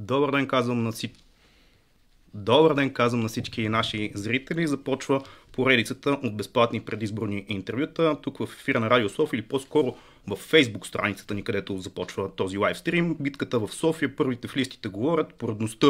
Добър ден, казвам на всички. Добър ден, казвам на всички наши зрители. Започва поредицата от безплатни предизборни интервюта тук в ефира на Радио Софи или по-скоро в Фейсбук страницата ни, където започва този лайвстрим. Битката в София, първите в листите говорят, поредността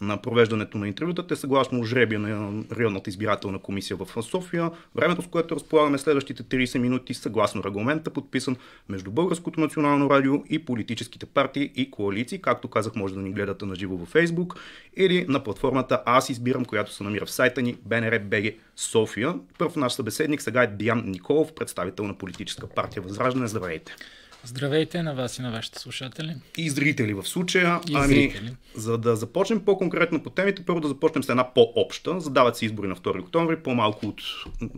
на провеждането на интервютата е съгласно жребия на районната избирателна комисия в София. Времето, с което разполагаме следващите 30 минути, съгласно регламента, подписан между Българското национално радио и политическите партии и коалиции. Както казах, може да ни гледате на живо във Фейсбук или на платформата Аз избирам, която се намира в сайта ни BNR.BG София. Първ наш събеседник сега е Диан Николов, представител на политическа партия Възраждане. Здравейте! Здравейте! Здравейте на вас и на вашите слушатели. И зрители в случая. И ами, зрители. За да започнем по-конкретно по темите, първо да започнем с една по-обща. Задават се избори на 2 октомври, по-малко от,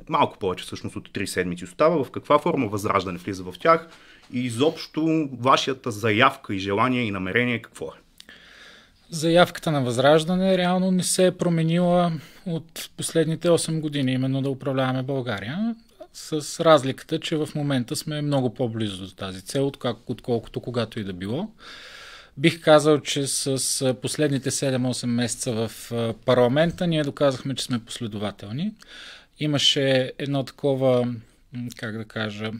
малко повече всъщност от 3 седмици остава. В каква форма възраждане влиза в тях? И изобщо вашата заявка и желание и намерение какво е? Заявката на Възраждане реално не се е променила от последните 8 години, именно да управляваме България с разликата, че в момента сме много по-близо до тази цел, отколкото когато и да било. Бих казал, че с последните 7-8 месеца в парламента ние доказахме, че сме последователни. Имаше едно такова как да кажа,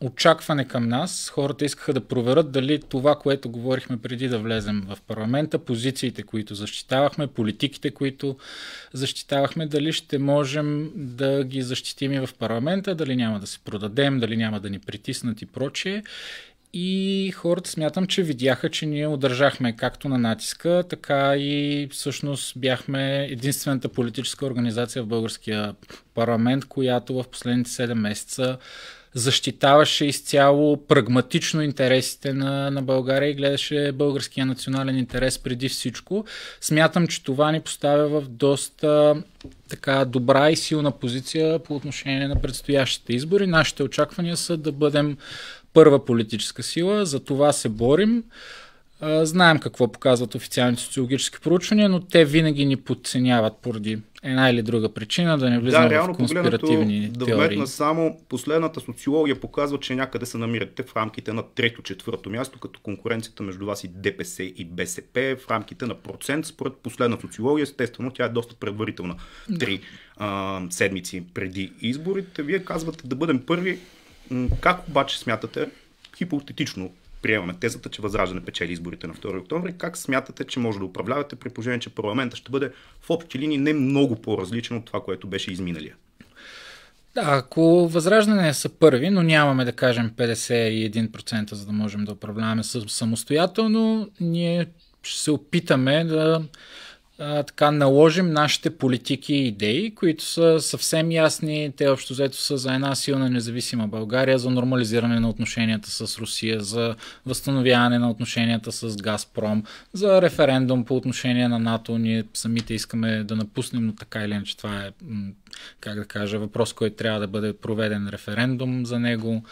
очакване към нас. Хората искаха да проверят дали това, което говорихме преди да влезем в парламента, позициите, които защитавахме, политиките, които защитавахме, дали ще можем да ги защитим и в парламента, дали няма да се продадем, дали няма да ни притиснат и прочие и хората смятам, че видяха, че ние удържахме както на натиска, така и всъщност бяхме единствената политическа организация в българския парламент, която в последните 7 месеца защитаваше изцяло прагматично интересите на, на България и гледаше българския национален интерес преди всичко. Смятам, че това ни поставя в доста така добра и силна позиция по отношение на предстоящите избори. Нашите очаквания са да бъдем първа политическа сила, за това се борим. Знаем какво показват официалните социологически проучвания, но те винаги ни подценяват поради една или друга причина, да не влизаме да, реално в конспиративни да теории. Да, само последната социология показва, че някъде се намирате в рамките на трето-четвърто място, като конкуренцията между вас и ДПС и БСП е в рамките на процент. Според последна социология, естествено, тя е доста предварителна. Три да. седмици преди изборите. Вие казвате да бъдем първи, как обаче смятате, хипотетично приемаме тезата, че Възраждане печели изборите на 2 октомври, как смятате, че може да управлявате при положение, че парламента ще бъде в общи линии не много по-различен от това, което беше изминалия? Да, ако Възраждане са първи, но нямаме да кажем 51% за да можем да управляваме самостоятелно, ние ще се опитаме да а, така наложим нашите политики и идеи, които са съвсем ясни. Те общо взето са за една силна независима България, за нормализиране на отношенията с Русия, за възстановяване на отношенията с Газпром, за референдум по отношение на НАТО. Ние самите искаме да напуснем, но така или иначе това е, как да кажа, въпрос, който трябва да бъде проведен референдум за него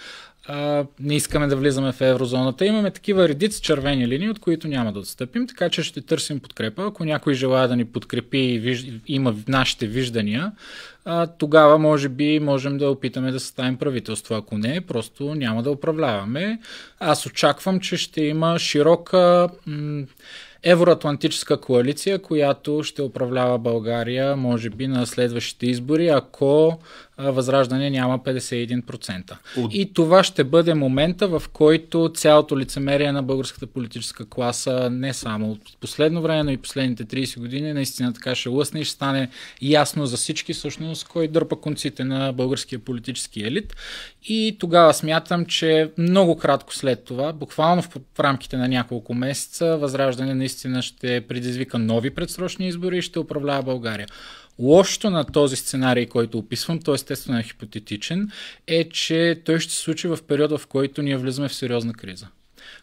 а, не искаме да влизаме в еврозоната. Имаме такива редици червени линии, от които няма да отстъпим, така че ще търсим подкрепа. Ако някой желая да ни подкрепи и виж... има нашите виждания, а, тогава може би можем да опитаме да съставим правителство. Ако не, просто няма да управляваме. Аз очаквам, че ще има широка. М- евроатлантическа коалиция, която ще управлява България, може би, на следващите избори, ако Възраждане няма 51%. От... И това ще бъде момента, в който цялото лицемерие на българската политическа класа, не само от последно време, но и последните 30 години, наистина така ще лъсне и ще стане ясно за всички всъщност кой дърпа конците на българския политически елит. И тогава смятам, че много кратко след това, буквално в, в рамките на няколко месеца, Възраждане наистина ще предизвика нови предсрочни избори и ще управлява България. Лошото на този сценарий, който описвам, той е естествено е хипотетичен, е, че той ще се случи в периода, в който ние влизаме в сериозна криза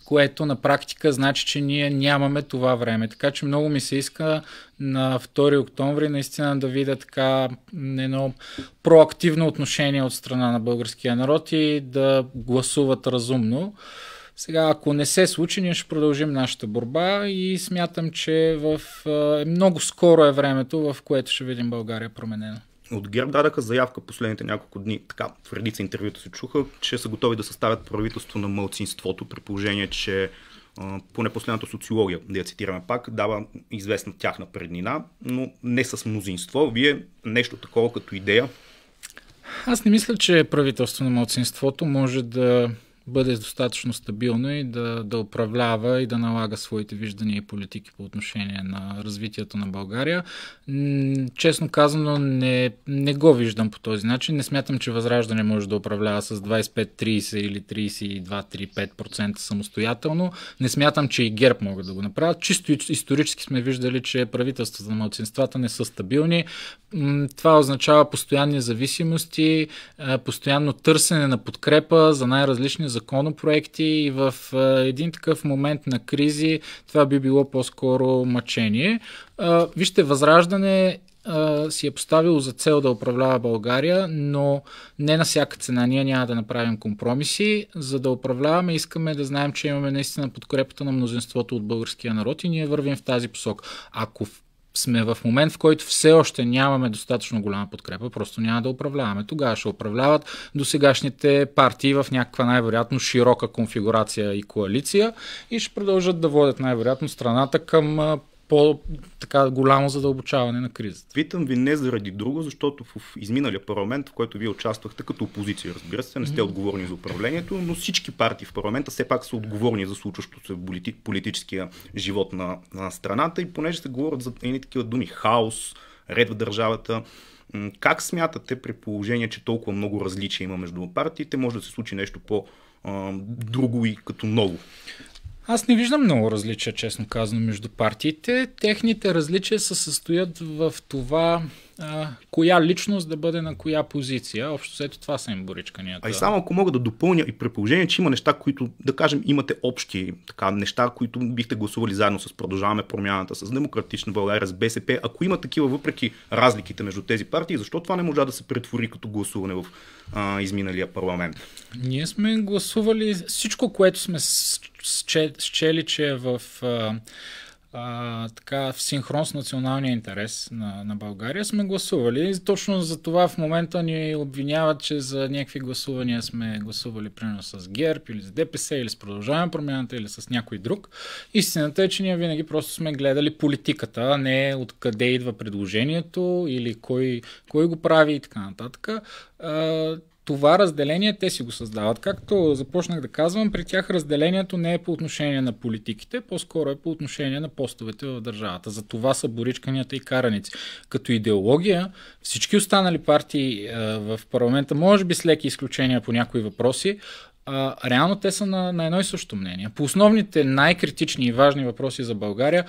което на практика значи, че ние нямаме това време. Така че много ми се иска на 2 октомври наистина да видя така едно проактивно отношение от страна на българския народ и да гласуват разумно. Сега, ако не се случи, ние ще продължим нашата борба и смятам, че в, е, много скоро е времето, в което ще видим България променена. От ГЕРБ дадаха заявка последните няколко дни, така в редица интервюта се чуха, че са готови да съставят правителство на мълцинството, при положение, че поне последната социология, да я цитираме пак, дава известна тяхна преднина, но не с мнозинство. Вие нещо такова като идея? Аз не мисля, че правителство на мълцинството може да бъде достатъчно стабилно и да, да управлява и да налага своите виждания и политики по отношение на развитието на България. Честно казано, не, не го виждам по този начин. Не смятам, че Възраждане може да управлява с 25-30 или 32-35% самостоятелно. Не смятам, че и ГЕРБ могат да го направят. Чисто исторически сме виждали, че правителствата на младсинствата не са стабилни. Това означава постоянни зависимости, е, постоянно търсене на подкрепа за най-различни за законопроекти и в един такъв момент на кризи това би било по-скоро мъчение. Вижте, Възраждане си е поставило за цел да управлява България, но не на всяка цена. Ние няма да направим компромиси. За да управляваме, искаме да знаем, че имаме наистина подкрепата на мнозинството от българския народ и ние вървим в тази посок. Ако сме в момент, в който все още нямаме достатъчно голяма подкрепа, просто няма да управляваме. Тогава ще управляват до сегашните партии в някаква най-вероятно широка конфигурация и коалиция и ще продължат да водят най-вероятно страната към по-голямо задълбочаване на кризата. Питам ви не заради друго, защото в изминалия парламент, в който вие участвахте като опозиция, разбира се, не сте отговорни за управлението, но всички партии в парламента все пак са отговорни за случващото се политическия живот на, на страната и понеже се говорят за едни такива думи хаос, ред в държавата, как смятате при положение, че толкова много различия има между партиите, може да се случи нещо по- друго и като ново. Аз не виждам много различия, честно казано, между партиите. Техните различия се състоят в това а, коя личност да бъде на коя позиция. Общо след това са им боричканията. А и само ако мога да допълня и при положение, че има неща, които, да кажем, имате общи така, неща, които бихте гласували заедно с Продължаваме промяната, с Демократична България, с БСП, ако има такива въпреки разликите между тези партии, защо това не можа да се претвори като гласуване в а, изминалия парламент? Ние сме гласували всичко, което сме счели, че е в а, а, така в синхрон с националния интерес на, на България сме гласували. Точно за това в момента ни обвиняват, че за някакви гласувания сме гласували примерно с ГЕРБ или с ДПС или с Продължаваме промяната или с някой друг. Истината е, че ние винаги просто сме гледали политиката, а не откъде идва предложението или кой, кой го прави и така нататък. А, това разделение те си го създават. Както започнах да казвам, при тях разделението не е по отношение на политиките, по-скоро е по отношение на постовете в държавата. За това са боричканията и караници. Като идеология, всички останали партии е, в парламента, може би с леки изключения по някои въпроси, а, е, реално те са на, на едно и също мнение. По основните най-критични и важни въпроси за България,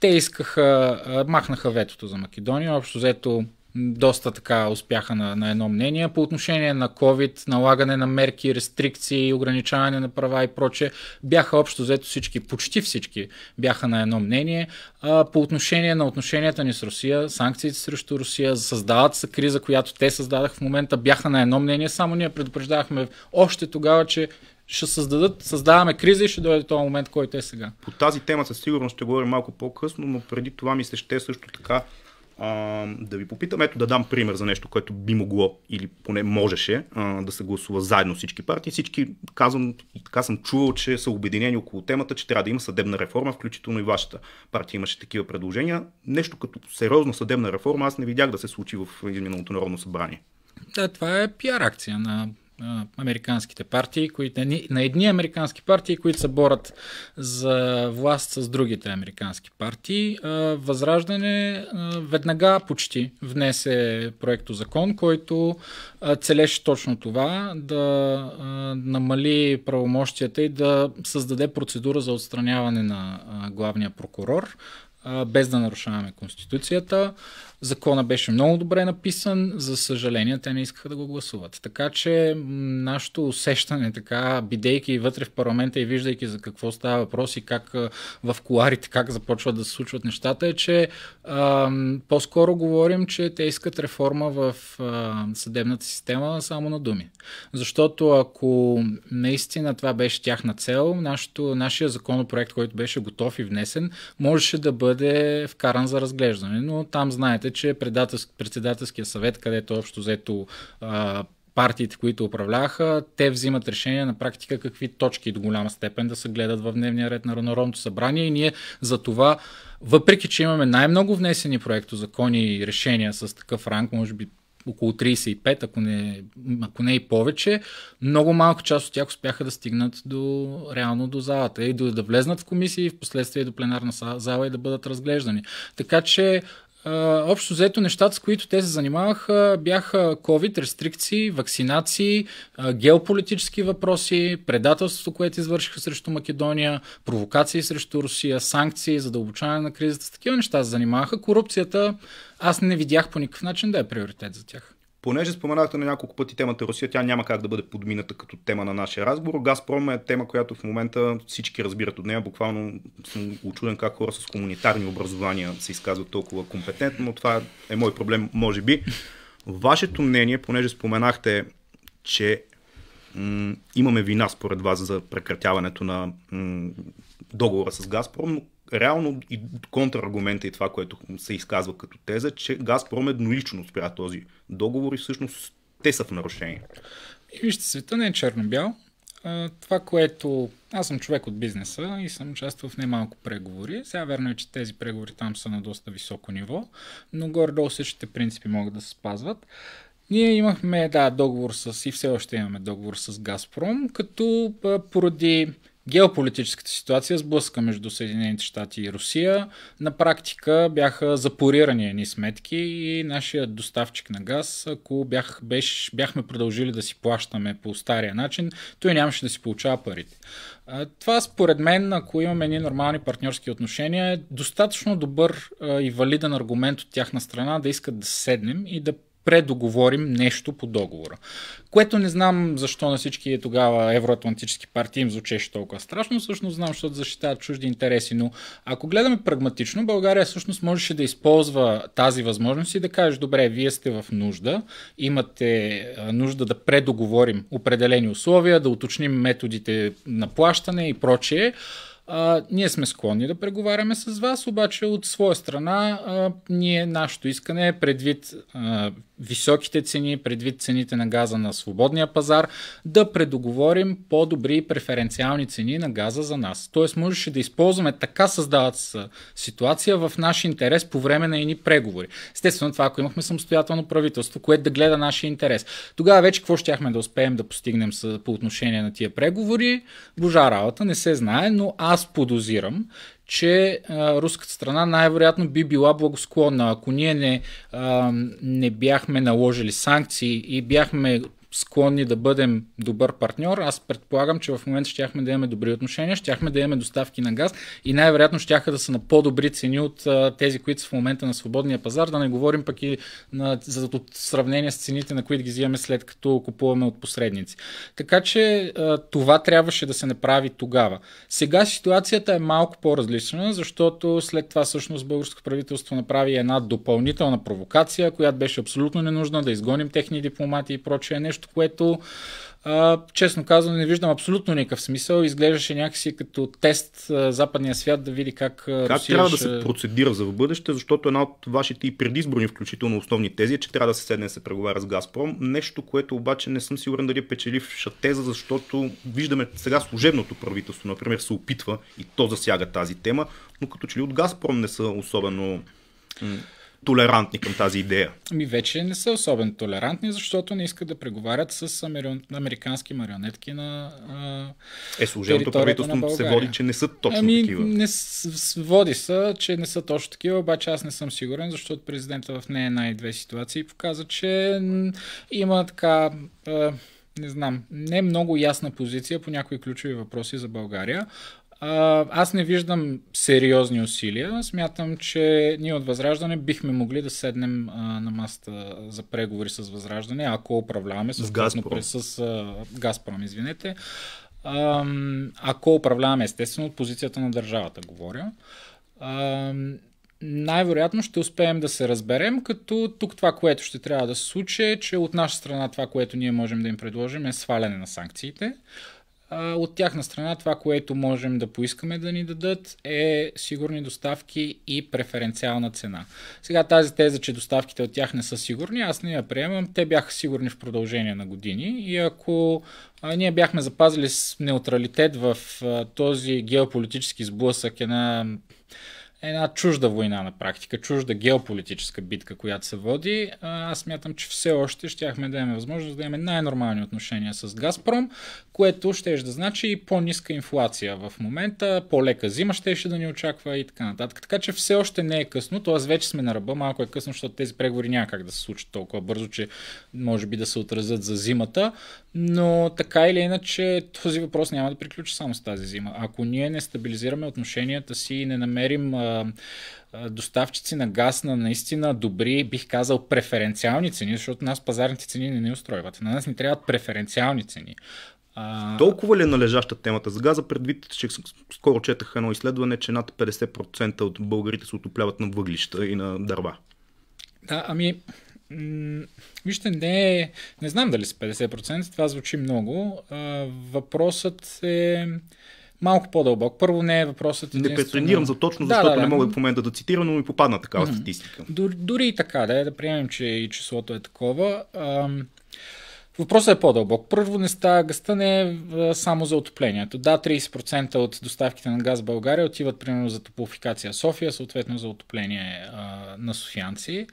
те искаха, е, махнаха ветото за Македония, общо взето доста така успяха на, на едно мнение по отношение на COVID, налагане на мерки, рестрикции, ограничаване на права и проче. Бяха общо взето всички, почти всички бяха на едно мнение. А, по отношение на отношенията ни с Русия, санкциите срещу Русия, създават се криза, която те създадах в момента, бяха на едно мнение, само ние предупреждавахме още тогава, че ще създадат, създаваме криза и ще дойде този момент, който е сега. По тази тема със сигурност ще говорим малко по-късно, но преди това ми се ще също така а, да ви попитам, ето да дам пример за нещо, което би могло или поне можеше а, да се гласува заедно всички партии. Всички, казвам, така съм чувал, че са обединени около темата, че трябва да има съдебна реформа, включително и вашата партия имаше такива предложения. Нещо като сериозна съдебна реформа аз не видях да се случи в изминалото народно събрание. Да, това е пиар акция на американските партии, които, на едни американски партии, които се борят за власт с другите американски партии. Възраждане веднага почти внесе проекто закон, който целеше точно това да намали правомощията и да създаде процедура за отстраняване на главния прокурор, без да нарушаваме Конституцията. Закона беше много добре написан, за съжаление те не искаха да го гласуват. Така че нашето усещане, така, бидейки вътре в парламента и виждайки за какво става въпрос и как в коларите, как започват да се случват нещата, е, че а, по-скоро говорим, че те искат реформа в а, съдебната система само на думи. Защото ако наистина това беше тяхна цел, нашото, нашия законопроект, който беше готов и внесен, можеше да бъде вкаран за разглеждане. Но там, знаете, е, че председателския съвет, където общо взето партиите, които управляваха, те взимат решение на практика какви точки до голяма степен да се гледат в дневния ред на Народното събрание и ние за това, въпреки че имаме най-много внесени проекто закони и решения с такъв ранг, може би около 35, ако не, ако не и повече, много малко част от тях успяха да стигнат до, реално до залата и до, да влезнат в комисии и в последствие до пленарна зала и да бъдат разглеждани. Така че общо взето нещата, с които те се занимаваха, бяха COVID, рестрикции, вакцинации, геополитически въпроси, предателството, което извършиха срещу Македония, провокации срещу Русия, санкции, задълбочаване на кризата. С такива неща се занимаваха. Корупцията аз не видях по никакъв начин да е приоритет за тях. Понеже споменахте на няколко пъти темата Русия, тя няма как да бъде подмината като тема на нашия разговор. Газпром е тема, която в момента всички разбират от нея. Буквално съм очуден как хора с хуманитарни образования се изказват толкова компетентно, но това е, е мой проблем, може би. Вашето мнение, понеже споменахте, че м- имаме вина според вас за прекратяването на м- договора с Газпром, но реално и контраргумента и това, което се изказва като теза, че Газпром еднолично спря този договор и всъщност те са в нарушение. И вижте, света не е черно-бял. Това, което... Аз съм човек от бизнеса и съм участвал в немалко преговори. Сега верно е, че тези преговори там са на доста високо ниво, но горе-долу същите принципи могат да се спазват. Ние имахме да, договор с и все още имаме договор с Газпром, като поради геополитическата ситуация сблъска между Съединените щати и Русия. На практика бяха запорирани едни сметки и нашия доставчик на газ, ако бях, беше, бяхме продължили да си плащаме по стария начин, той нямаше да си получава парите. Това според мен, ако имаме ние нормални партньорски отношения, е достатъчно добър и валиден аргумент от тяхна страна да искат да седнем и да предоговорим нещо по договора. Което не знам защо на всички е тогава евроатлантически партии им звучеше толкова страшно. Всъщност знам, защото защитават чужди интереси. Но ако гледаме прагматично, България всъщност можеше да използва тази възможност и да каже, добре, вие сте в нужда, имате нужда да предоговорим определени условия, да уточним методите на плащане и прочее. А, ние сме склонни да преговаряме с вас, обаче от своя страна а, ние, нашето искане е предвид а, високите цени, предвид цените на газа на свободния пазар, да предоговорим по-добри преференциални цени на газа за нас. Тоест можеше да използваме така създават ситуация в наш интерес по време на едни преговори. Естествено това, ако имахме самостоятелно правителство, което да гледа нашия интерес. Тогава вече какво щяхме да успеем да постигнем по отношение на тия преговори? Божа работа, не се знае, но аз аз подозирам, че а, руската страна най-вероятно би била благосклонна. Ако ние не, а, не бяхме наложили санкции и бяхме склонни да бъдем добър партньор, аз предполагам, че в момента щяхме да имаме добри отношения, щяхме да имаме доставки на газ и най-вероятно щяха да са на по-добри цени от тези, които са в момента на свободния пазар, да не говорим пък и на, за от сравнение с цените, на които ги взимаме след като купуваме от посредници. Така че това трябваше да се направи тогава. Сега ситуацията е малко по-различна, защото след това всъщност българското правителство направи една допълнителна провокация, която беше абсолютно ненужна да изгоним техни дипломати и прочее нещо, нещо, което а, честно казвам не виждам абсолютно никакъв смисъл. Изглеждаше някакси като тест а, западния свят да види как Как Русия трябва ще... да се процедира за в бъдеще, защото една от вашите и предизборни, включително основни тези, е, че трябва да се седне и се преговаря с Газпром. Нещо, което обаче не съм сигурен дали е печеливша теза, защото виждаме сега служебното правителство, например, се опитва и то засяга тази тема, но като че ли от Газпром не са особено толерантни към тази идея? Ми вече не са особено толерантни, защото не искат да преговарят с американски марионетки на Е, служебното правителство се води, че не са точно ами, такива. Не с... води са, че не са точно такива, обаче аз не съм сигурен, защото президента в нея една и две ситуации показа, че има така... не знам, не е много ясна позиция по някои ключови въпроси за България. А, аз не виждам сериозни усилия. Смятам, че ние от Възраждане бихме могли да седнем а, на масата за преговори с Възраждане, ако управляваме с Газпром. с а, Газпром, извинете. А, ако управляваме, естествено, от позицията на държавата, говоря. А, най-вероятно ще успеем да се разберем, като тук това, което ще трябва да се случи е, че от наша страна това, което ние можем да им предложим е сваляне на санкциите от тяхна страна това, което можем да поискаме да ни дадат е сигурни доставки и преференциална цена. Сега тази теза, че доставките от тях не са сигурни, аз не я приемам. Те бяха сигурни в продължение на години и ако а, ние бяхме запазили с неутралитет в а, този геополитически сблъсък, една е една чужда война на практика, чужда геополитическа битка, която се води. Аз мятам, че все още щяхме да имаме възможност да имаме най-нормални отношения с Газпром, което ще да значи и по-ниска инфлация в момента, по-лека зима ще да ни очаква и така нататък. Така че все още не е късно, т.е. вече сме на ръба, малко е късно, защото тези преговори няма как да се случат толкова бързо, че може би да се отразят за зимата, но така или иначе този въпрос няма да приключи само с тази зима. Ако ние не стабилизираме отношенията си и не намерим доставчици на газ на наистина добри, бих казал, преференциални цени, защото нас пазарните цени не ни устройват. На нас ни трябват преференциални цени. А... Толкова ли е належаща темата за газа, предвид, че скоро четах едно изследване, че над 50% от българите се отопляват на въглища и на дърва? Да, ами, Вижте, не, е- не знам дали са 50%, това звучи много. Въпросът е малко по-дълбок. Първо не е въпросът. Единствено... Не претендирам за точно, защото да, да, да. не мога в момента да цитирам, но ми попадна такава mm статистика. Дори, дори и така, да, да приемем, че и числото е такова. Ам... Въпросът е по-дълбок. Първо не става гъста не е само за отоплението. Да, 30% от доставките на газ в България отиват примерно за топлофикация София, съответно за отопление а, на софианци.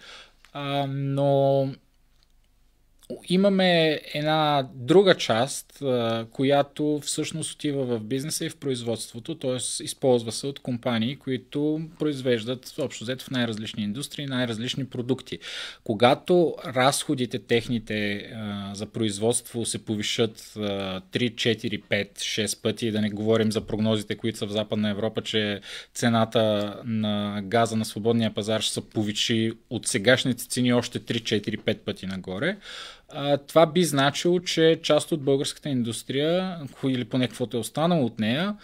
А, но имаме една друга част, която всъщност отива в бизнеса и в производството, т.е. използва се от компании, които произвеждат общо взето в най-различни индустрии, най-различни продукти. Когато разходите техните за производство се повишат 3, 4, 5, 6 пъти, да не говорим за прогнозите, които са в Западна Европа, че цената на газа на свободния пазар ще се повиши от сегашните цени още 3, 4, 5 пъти нагоре, а, това би значило, че част от българската индустрия, или поне каквото е останало от нея,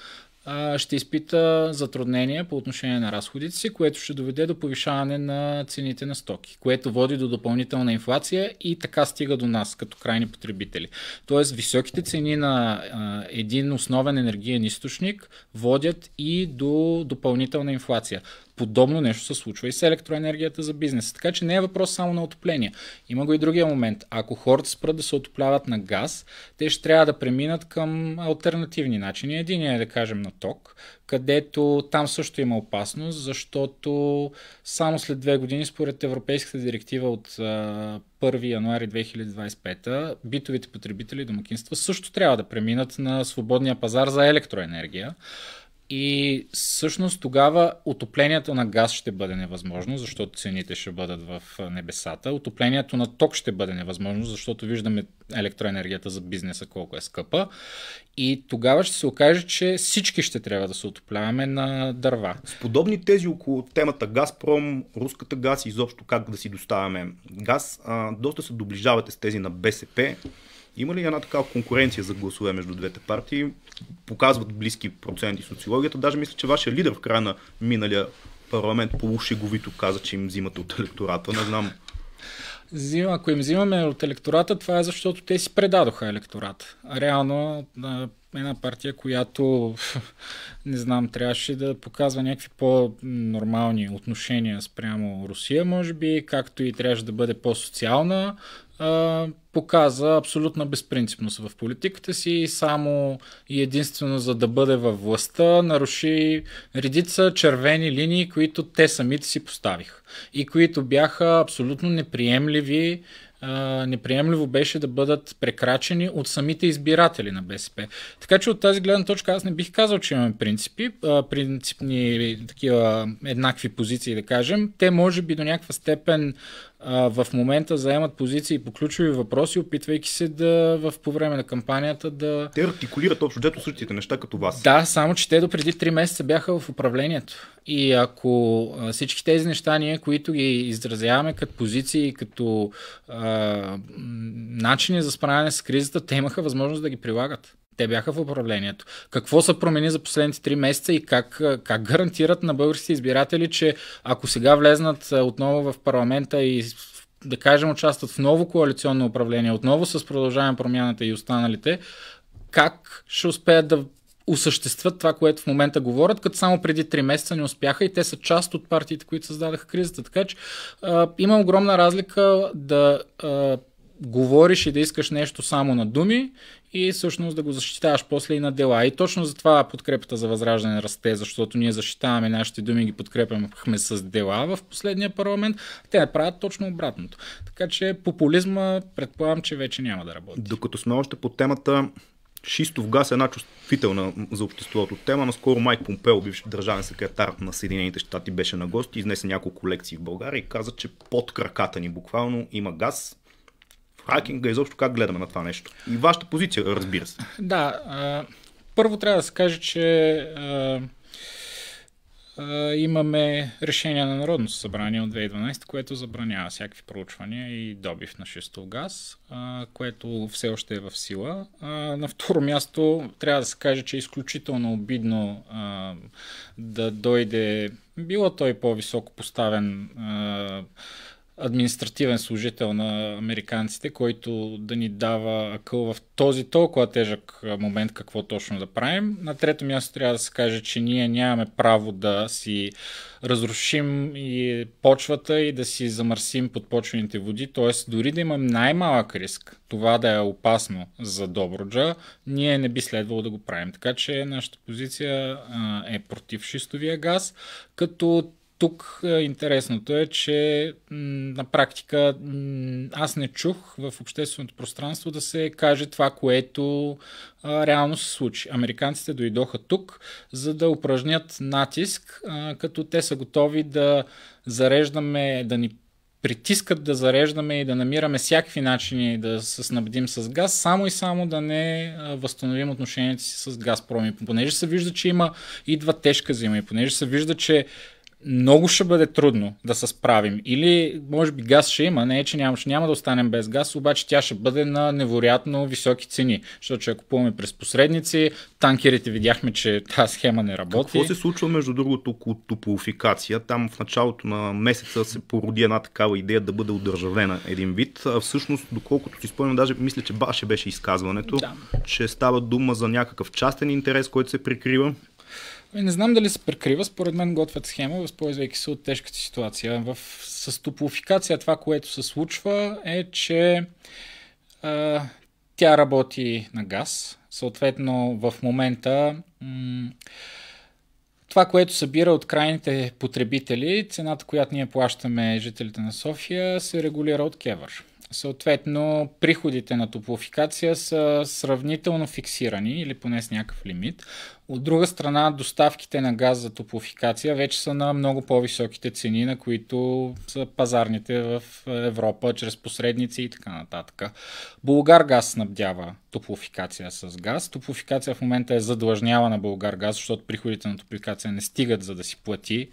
а, ще изпита затруднения по отношение на разходите си, което ще доведе до повишаване на цените на стоки, което води до допълнителна инфлация и така стига до нас като крайни потребители. Тоест високите цени на а, един основен енергиен източник водят и до допълнителна инфлация подобно нещо се случва и с електроенергията за бизнеса. Така че не е въпрос само на отопление. Има го и другия момент. Ако хората спрат да се отопляват на газ, те ще трябва да преминат към альтернативни начини. Един е да кажем на ток, където там също има опасност, защото само след две години, според Европейската директива от 1 януари 2025, битовите потребители и домакинства също трябва да преминат на свободния пазар за електроенергия. И всъщност тогава отоплението на газ ще бъде невъзможно, защото цените ще бъдат в небесата. Отоплението на ток ще бъде невъзможно, защото виждаме електроенергията за бизнеса колко е скъпа. И тогава ще се окаже, че всички ще трябва да се отопляваме на дърва. С подобни тези около темата Газпром, руската газ и изобщо как да си доставяме газ, доста се доближавате с тези на БСП. Има ли една такава конкуренция за гласове между двете партии? Показват близки проценти социологията. Даже мисля, че вашия лидер в края на миналия парламент полушеговито каза, че им взимат от електората. Не знам. Взима, ако им взимаме от електората, това е защото те си предадоха електората. Реално една партия, която, не знам, трябваше да показва някакви по-нормални отношения спрямо Русия, може би, както и трябваше да бъде по-социална, показа абсолютна безпринципност в политиката си и само и единствено за да бъде във властта наруши редица червени линии, които те самите си поставиха и които бяха абсолютно неприемливи неприемливо беше да бъдат прекрачени от самите избиратели на БСП. Така че от тази гледна точка аз не бих казал, че имаме принципи, принципни такива еднакви позиции, да кажем. Те може би до някаква степен а, в момента заемат позиции по ключови въпроси, опитвайки се да в, по време на кампанията да... Те артикулират общо дето същите неща като вас. Да, само че те до преди 3 месеца бяха в управлението. И ако всички тези неща ние, които ги изразяваме като позиции, като а, начини за справяне с кризата, те имаха възможност да ги прилагат. Те бяха в управлението. Какво се промени за последните 3 месеца и как, как гарантират на българските избиратели, че ако сега влезнат отново в парламента и да кажем участват в ново коалиционно управление, отново с продължаване промяната и останалите, как ще успеят да осъществят това, което в момента говорят, като само преди 3 месеца не успяха и те са част от партиите, които създадаха кризата. Така че а, има огромна разлика да а, говориш и да искаш нещо само на думи и всъщност да го защитаваш после и на дела. И точно за това подкрепата за възраждане расте, защото ние защитаваме нашите думи, ги подкрепяме с дела в последния парламент. Те правят точно обратното. Така че популизма предполагам, че вече няма да работи. Докато сме още по темата, шистов газ е една чувствителна за обществото тема. Наскоро Майк Помпео, бивш държавен секретар на Съединените щати, беше на гости, изнесе няколко лекции в България и каза, че под краката ни буквално има газ, хакинга, изобщо как гледаме на това нещо. И вашата позиция, разбира се. Да, а, първо трябва да се каже, че а, а, имаме решение на Народното събрание от 2012, което забранява всякакви проучвания и добив на шестов газ, а, което все още е в сила. А, на второ място трябва да се каже, че е изключително обидно а, да дойде било той по-високо поставен а, административен служител на американците, който да ни дава акъл в този толкова тежък момент какво точно да правим. На трето място трябва да се каже, че ние нямаме право да си разрушим и почвата и да си замърсим подпочвените води, т.е. дори да имам най-малък риск това да е опасно за Добруджа, ние не би следвало да го правим. Така че нашата позиция е против шистовия газ, като тук е, интересното е, че на практика аз не чух в общественото пространство да се каже това, което реално се случи. Американците дойдоха тук, за да упражнят натиск, като те са готови да зареждаме, да ни притискат да зареждаме и да намираме всякакви начини да се снабдим с газ, само и само да не възстановим отношенията си с Газпром. И понеже се вижда, че има идва тежка зима и понеже се вижда, че много ще бъде трудно да се справим. Или, може би, газ ще има, не е, че няма, ще няма да останем без газ, обаче тя ще бъде на невероятно високи цени. Защото ако купуваме през посредници, танкерите видяхме, че тази схема не работи. Какво се случва, между другото, около топлофикация? Там в началото на месеца се породи една такава идея да бъде удържавена един вид. А всъщност, доколкото си спомням, даже мисля, че баше беше изказването, да. че става дума за някакъв частен интерес, който се прикрива Ами, не знам дали се прикрива. Според мен готвят схема, възползвайки се от тежката ситуация. В, с топлофикация това, което се случва е, че а, тя работи на газ. Съответно, в момента м- това, което събира от крайните потребители, цената, която ние плащаме жителите на София, се регулира от Кевър. Съответно, приходите на топлофикация са сравнително фиксирани или поне с някакъв лимит, от друга страна, доставките на газ за топлофикация вече са на много по-високите цени, на които са пазарните в Европа, чрез посредници и така нататък. Българ газ снабдява топлофикация с газ. Топлофикация в момента е задлъжнява на Българ газ, защото приходите на топлофикация не стигат за да си плати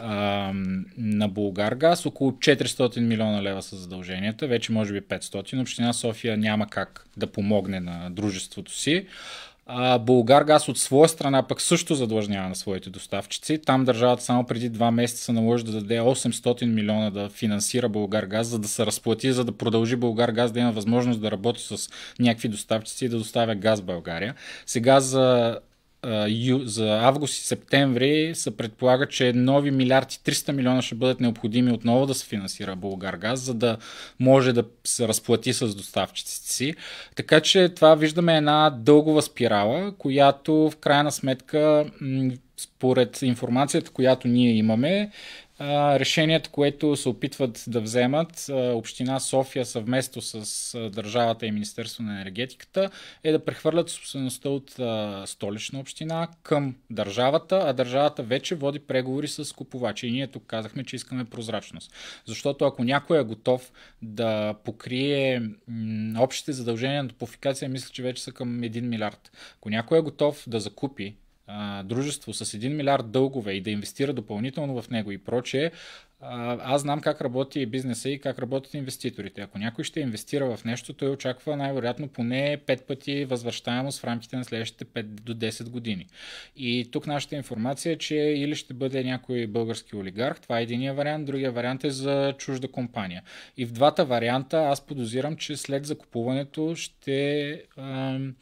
а, на Българ газ. Около 400 милиона лева са задълженията, вече може би 500. Община София няма как да помогне на дружеството си. А Газ от своя страна пък също задлъжнява на своите доставчици. Там държавата само преди два месеца наложи да даде 800 милиона да финансира Българ Газ, за да се разплати, за да продължи Българ Газ, да има възможност да работи с някакви доставчици и да доставя газ в България. Сега за за август и септември се предполага, че нови милиарди 300 милиона ще бъдат необходими отново да се финансира Българгаз, за да може да се разплати с доставчиците си. Така че това виждаме една дългова спирала, която в крайна сметка според информацията, която ние имаме, решението, което се опитват да вземат Община София съвместно с държавата и Министерство на енергетиката е да прехвърлят собствеността от столична община към държавата, а държавата вече води преговори с купувачи. И ние тук казахме, че искаме прозрачност. Защото ако някой е готов да покрие общите задължения на топофикация, мисля, че вече са към 1 милиард. Ако някой е готов да закупи дружество с 1 милиард дългове и да инвестира допълнително в него и прочее, аз знам как работи бизнеса и как работят инвеститорите. Ако някой ще инвестира в нещо, той очаква най-вероятно поне 5 пъти възвръщаемост в рамките на следващите 5 до 10 години. И тук нашата информация е, че или ще бъде някой български олигарх, това е единия вариант, другия вариант е за чужда компания. И в двата варианта аз подозирам, че след закупуването ще ам,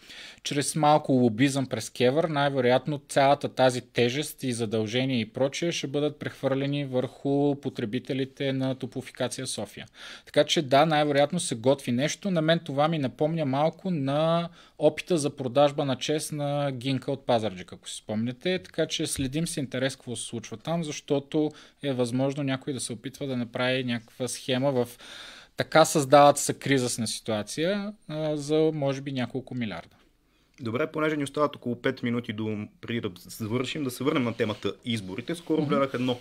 чрез малко лобизъм през Кевър, най-вероятно цялата тази тежест и задължения и прочее ще бъдат прехвърлени върху потребителите на Топлофикация София. Така че да, най-вероятно се готви нещо. На мен това ми напомня малко на опита за продажба на чест на Гинка от Пазарджик, ако си спомняте. Така че следим с интерес какво се случва там, защото е възможно някой да се опитва да направи някаква схема в така създават се кризисна ситуация а, за може би няколко милиарда. Добре, понеже ни остават около 5 минути до преди да завършим, да се върнем на темата изборите. Скоро mm-hmm. гледах едно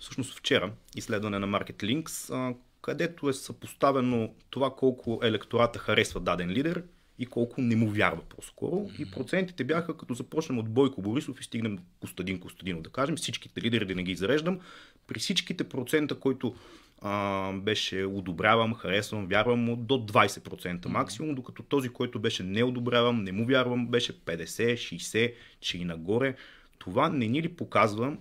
всъщност вчера, изследване на Market Links, където е съпоставено това колко електората харесва даден лидер и колко не му вярва по-скоро. И процентите бяха, като започнем от Бойко Борисов и стигнем до Костадин Костадинов, да кажем, всичките лидери, да не ги зареждам, при всичките процента, който а, беше одобрявам, харесвам, вярвам му до 20% максимум, докато този, който беше не одобрявам, не му вярвам, беше 50, 60, че и нагоре. Това не ни ли показва,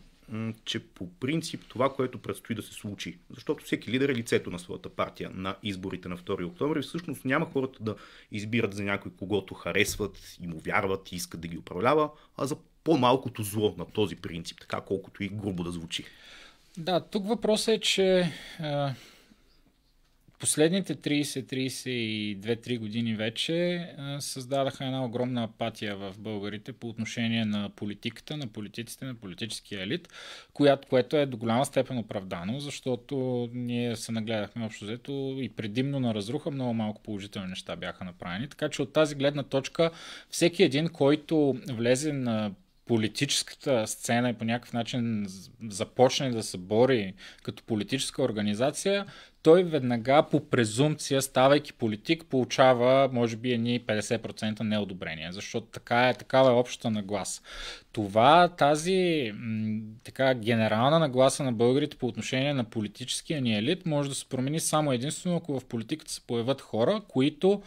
че по принцип това, което предстои да се случи, защото всеки лидер е лицето на своята партия на изборите на 2 октомври, всъщност няма хората да избират за някой, когото харесват и му вярват и искат да ги управлява, а за по-малкото зло на този принцип, така колкото и грубо да звучи. Да, тук въпросът е, че последните 30-32-3 години вече създадаха една огромна апатия в българите по отношение на политиката, на политиците, на политическия елит, която, което е до голяма степен оправдано, защото ние се нагледахме общо взето и предимно на разруха много малко положителни неща бяха направени. Така че от тази гледна точка всеки един, който влезе на политическата сцена и по някакъв начин започне да се бори като политическа организация, той веднага по презумпция, ставайки политик, получава, може би, едни 50% неодобрение, защото така е, такава е общата нагласа. Това, тази така генерална нагласа на българите по отношение на политическия ни елит може да се промени само единствено, ако в политиката се появят хора, които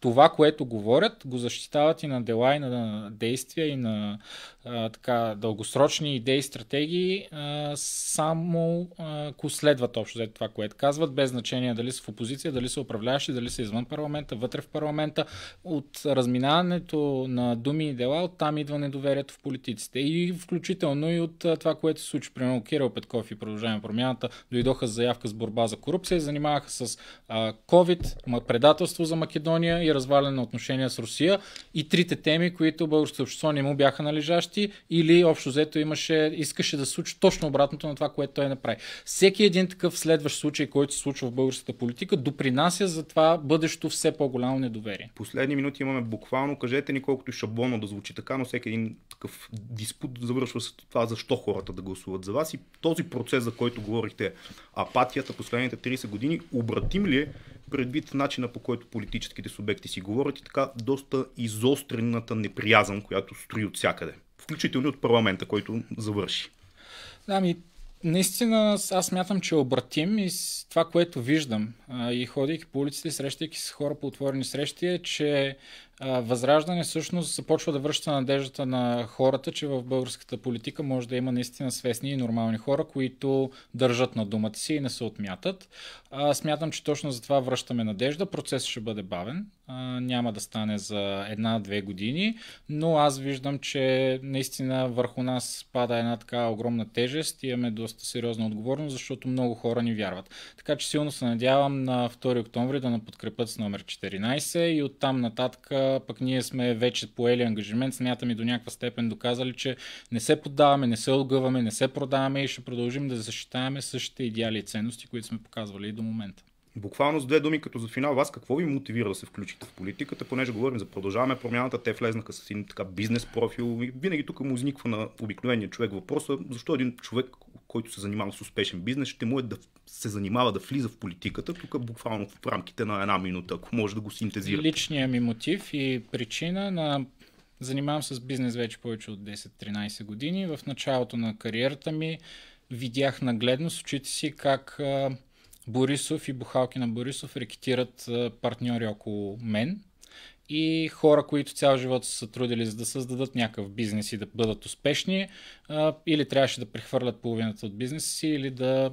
това, което говорят, го защитават и на дела, и на действия, и на а, така, дългосрочни идеи, стратегии, а, само ако следват общо за това, което казват, без значение дали са в опозиция, дали са управляващи, дали са извън парламента, вътре в парламента. От разминаването на думи и дела, оттам идва недоверието в политиците. И включително и от това, което се случи, примерно Кирил Петков и продължаваме промяната, дойдоха с заявка с борба за корупция, занимаваха с а, COVID, предателство за Македония и разваляне на отношения с Русия и трите теми, които българското общество не му бяха належащи или общо взето имаше, искаше да случи точно обратното на това, което той направи. Всеки един такъв следващ случай, който се случва в българската политика, допринася за това бъдещо все по-голямо недоверие. Последни минути имаме буквално, кажете ни колкото и шаблонно да звучи така, но всеки един такъв диспут завършва с това защо хората да гласуват за вас и този процес, за който говорихте, апатията последните 30 години, обратим ли е предвид начина по който политическите субекти си говорят и така доста изострената неприязан, която строи от всякъде. Включително от парламента, който завърши. Ами, наистина аз мятам, че е обратим и с това, което виждам и ходейки по улиците, срещайки с хора по отворени срещи, е, че Възраждане всъщност започва да връща надеждата на хората, че в българската политика може да има наистина свестни и нормални хора, които държат на думата си и не се отмятат. А, смятам, че точно за това връщаме надежда. Процесът ще бъде бавен. А, няма да стане за една-две години, но аз виждам, че наистина върху нас пада една така огромна тежест и имаме доста сериозна отговорност, защото много хора ни вярват. Така че силно се надявам на 2 октомври да подкрепят с номер 14 и оттам нататък пък ние сме вече поели ангажимент, смятаме до някаква степен доказали, че не се поддаваме, не се огъваме, не се продаваме и ще продължим да защитаваме същите идеали и ценности, които сме показвали и до момента. Буквално с две думи, като за финал, вас какво ви мотивира да се включите в политиката, понеже говорим за продължаваме промяната, те влезнаха с един така бизнес профил и винаги тук му изниква на обикновения човек въпроса, защо един човек, който се занимава с успешен бизнес, ще му е да се занимава да влиза в политиката, тук буквално в рамките на една минута, ако може да го синтезира. Личният ми мотив и причина на Занимавам се с бизнес вече повече от 10-13 години. В началото на кариерата ми видях нагледно с очите си как Борисов и бухалки на Борисов рекетират партньори около мен и хора, които цял живот са трудили за да създадат някакъв бизнес и да бъдат успешни, или трябваше да прехвърлят половината от бизнеса си, или да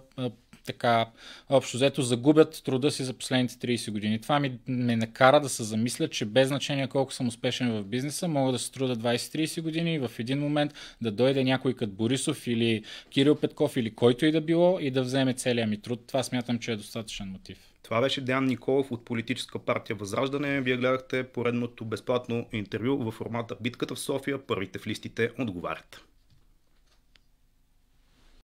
така, общо взето, загубят труда си за последните 30 години. Това ми ме накара да се замисля, че без значение колко съм успешен в бизнеса, мога да се труда 20-30 години и в един момент да дойде някой като Борисов или Кирил Петков или който и да било и да вземе целия ми труд. Това смятам, че е достатъчен мотив. Това беше Диан Николов от политическа партия Възраждане. Вие гледахте поредното безплатно интервю във формата Битката в София. Първите в листите отговарят.